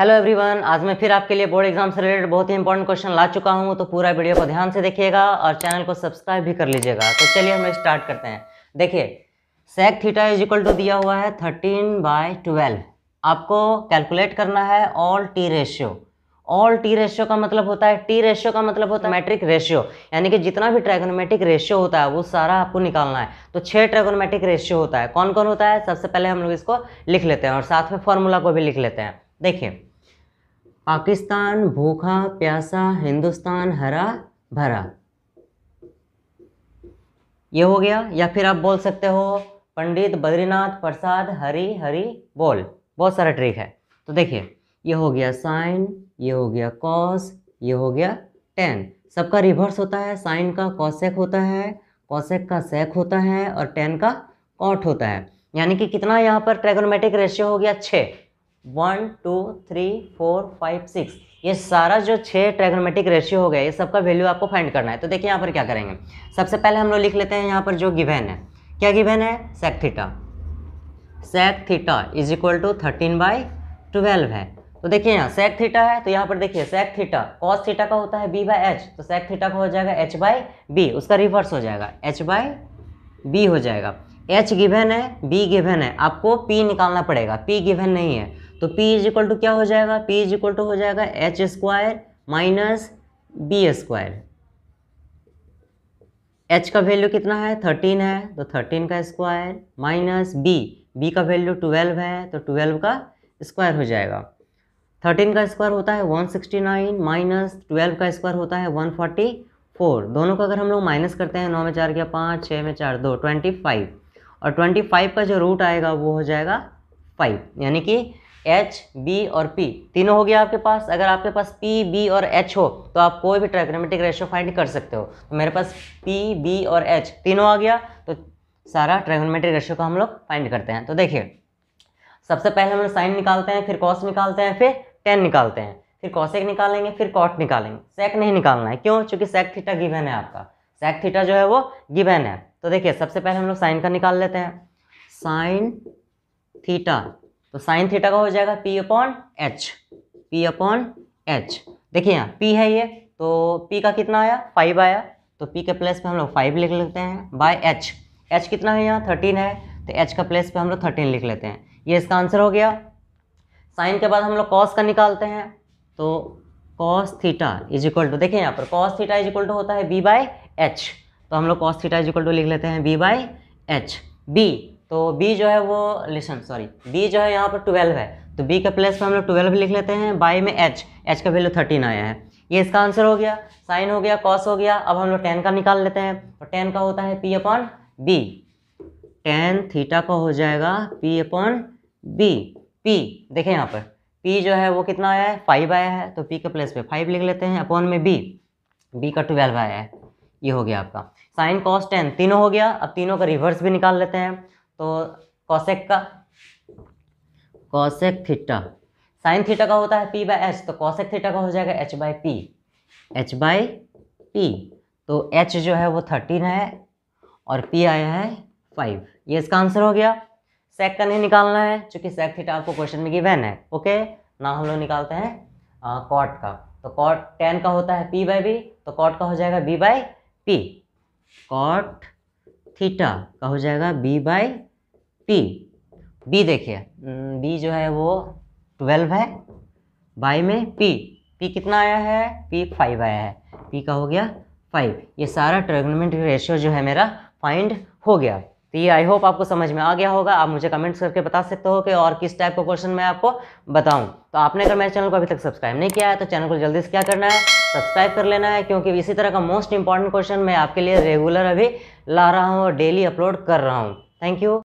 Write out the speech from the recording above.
hello everyone आज मैं फिर आपके लिए बोर्ड एग्जाम से रिलेटेड बहुत ही इंपॉर्टेंट क्वेश्चन ला चुका हूं तो पूरा वीडियो को ध्यान से देखिएगा और चैनल को सब्सक्राइब भी कर लीजिएगा तो चलिए हम स्टार्ट करते हैं देखिए sec theta is equal to दिया हुआ है थर्टीन बाय ट्वेल्व आपको कैलकुलेट करना है all T ratio all T ratio का मतलब होता है टी रेशियो का मतलब होता है मैट्रिक रेशियो यानी कि जितना भी ट्रेगोनोमेट्रिक रेशियो होता है वो सारा आपको निकालना है तो छः ट्रेगोनोमेट्रिक रेशियो होता है कौन कौन होता है सबसे पहले हम लोग इसको लिख लेते हैं और साथ में फॉर्मूला को भी लिख लेते हैं देखिए पाकिस्तान भूखा प्यासा हिंदुस्तान हरा भरा ये हो गया या फिर आप बोल सकते हो पंडित बद्रीनाथ प्रसाद हरी हरी बोल बहुत सारा ट्रिक है तो देखिए ये हो गया साइन ये हो गया कॉस ये हो गया टेन सबका रिवर्स होता है साइन का कॉसेक होता है कॉसेक का सेक होता है और टेन का कॉट होता है यानी कि कितना यहाँ पर ट्रेगोनमेटिक रेशियो हो गया छः one two three four five six ये सारा जो छः ट्रेगोमेटिक रेशियो हो गया ये सबका वैल्यू आपको फाइंड करना है तो देखिए यहाँ पर क्या करेंगे सबसे पहले हम लोग लिख लेते हैं यहाँ पर जो गिवेन है क्या गिवेन है sec theta sec theta is equal to thirteen by twelve है तो देखिए यहाँ सेक थीटा है तो यहाँ पर देखिए सेक थीटा कॉस थीटा का होता है बी बाई एच तो सेक थीटा का हो जाएगा एच बाई बी उसका रिवर्स हो जाएगा एच बाई बी हो जाएगा एच गिवेन है बी गिवेन है आपको पी निकालना पड़ेगा पी गिवेन नहीं है तो P इज इक्वल टू क्या हो जाएगा P इज इक्वल टू हो जाएगा H square minus B square H का वैल्यू कितना है थर्टीन है तो थर्टीन का स्क्वायर माइनस बी बी का वैल्यू ट्वेल्व है तो ट्वेल्व का स्क्वायर हो जाएगा थर्टीन का स्क्वायर होता है one sixty nine minus twelve का स्क्वायर होता है वन फोर्टी फोर दोनों का अगर हम लोग माइनस करते हैं नौ में चार क्या पाँच छः में चार दो ट्वेंटी फाइव और ट्वेंटी फाइव का जो रूट आएगा वो हो जाएगा फाइव यानी कि एच बी और पी तीनों हो गया आपके पास अगर आपके पास पी बी और एच हो तो आप कोई भी ट्राइग्नोमेट्रिक रेशो फाइंड कर सकते हो तो मेरे पास पी बी और एच तीनों आ गया तो सारा ट्राइग्नोमेट्रिक रेशो का हम लोग फाइंड करते हैं तो देखिए सबसे पहले हम लोग साइन निकालते हैं फिर कॉस निकालते हैं फिर टेन निकालते हैं फिर कॉसेक निकालेंगे फिर कॉट निकालेंगे सेक नहीं निकालना है क्यों चूंकि सेक थीटा गिवन है आपका सेक थीटा जो है वो गिवेन है तो देखिए सबसे पहले हम लोग साइन का निकाल लेते हैं साइन थीटा तो साइन थीटा का हो जाएगा P upon H P upon H देखिए यहाँ पी है ये तो पी का कितना आया फाइव आया तो पी के प्लेस पे हम लोग फाइव लिख लेते हैं बाय एच एच कितना है यहाँ थर्टीन है तो एच का प्लेस पे हम लोग थर्टीन लिख लेते हैं ये इसका आंसर हो गया साइन के बाद हम लोग कॉस का निकालते हैं तो cos theta is equal to देखिए यहाँ पर cos theta is equal to होता है बी बाय एच तो हम लोग cos theta is equal to लिख लेते हैं बी बाय एच बी तो बी जो है वो लिसन सॉरी बी जो है यहाँ पर ट्वेल्व है तो बी के प्लेस पर हम लोग ट्वेल्व लिख लेते हैं बाई में एच एच का वैल्यू थर्टीन आया है ये इसका आंसर हो गया साइन हो गया कॉस हो गया अब हम लोग टेन का निकाल लेते हैं तो टेन का होता है P upon B tan theta का हो जाएगा पी अपॉन बी पी देखें यहाँ पर पी जो है वो कितना आया है फाइव आया है तो पी के प्लेस पे फाइव लिख लेते हैं अपॉन में बी बी का ट्वेल्व आया है ये हो गया आपका साइन कॉस टेन तीनों हो गया अब तीनों का रिवर्स भी निकाल लेते हैं तो कौशेक का कॉसेक थीटा साइन थीटा का होता है पी बाय एच तो कौशेक थीटा का हो जाएगा H by P H by P तो एच जो है वो थर्टीन है और पी आया है फाइव ये इसका आंसर हो गया सेक का नहीं निकालना है चूंकि सेक थीटा आपको क्वेश्चन में गिवन है ओके ना हम लोग निकालते हैं कॉट का तो कॉट टेन का होता है पी बाय बी तो कॉट का हो जाएगा B by P cot theta का हो जाएगा बी बाय पी बी देखिए बी हम्म, जो है वो ट्वेल्व है बाई में पी पी कितना आया है पी फाइव आया है पी का हो गया फाइव ये सारा ट्रेगनमेंट रेशियो जो है मेरा फाइंड हो गया तो ये आई होप आपको समझ में आ गया होगा आप मुझे कमेंट्स करके बता सकते हो कि और किस टाइप का क्वेश्चन मैं आपको बताऊं तो आपने अगर मेरे चैनल को अभी तक सब्सक्राइब नहीं किया है तो चैनल को जल्दी से क्या करना है सब्सक्राइब कर लेना है क्योंकि इसी तरह का मोस्ट इंपॉर्टेंट क्वेश्चन मैं आपके लिए रेगुलर अभी ला रहा हूँ और डेली अपलोड कर रहा हूँ थैंक यू